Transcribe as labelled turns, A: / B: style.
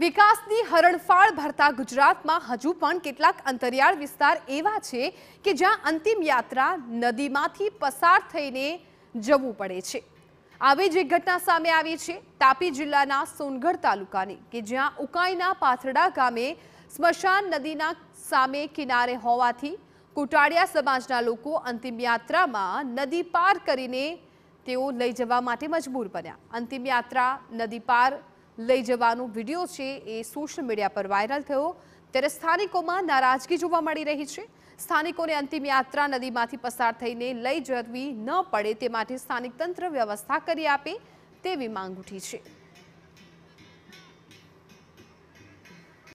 A: વિકાસની હરણફાળ ભરતા ગુજરાતમાં હજુ પણ કેટલાક અંતરિયાળ વિસ્તાર એવા છે કે જ્યાં અંતિમ યાત્રા નદીમાંથી પસાર થઈને જવું પડે છે આવી જ એક ઘટના સામે આવી છે તાપી જિલ્લાના સોનગઢ તાલુકાની કે જ્યાં ઉકાઈના પાથરડા ગામે સ્મશાન નદીના સામે કિનારે હોવાથી કોટાળિયા સમાજના લોકો અંતિમ યાત્રામાં નદી પાર કરીને તેઓ લઈ જવા માટે મજબૂર બન્યા અંતિમ યાત્રા નદી પાર લઈ જવાનો વિડીયો છે એ સોશિયલ મીડિયા પર વાયરલ થયો ત્યારે સ્થાનિકોમાં નારાજગી જોવા મળી રહી છે સ્થાનિકોને અંતિમ યાત્રા નદીમાંથી પસાર થઈને લઈ જવી ન પડે તે માટે સ્થાનિક તંત્ર વ્યવસ્થા કરી આપે તેવી માંગ ઉઠી છે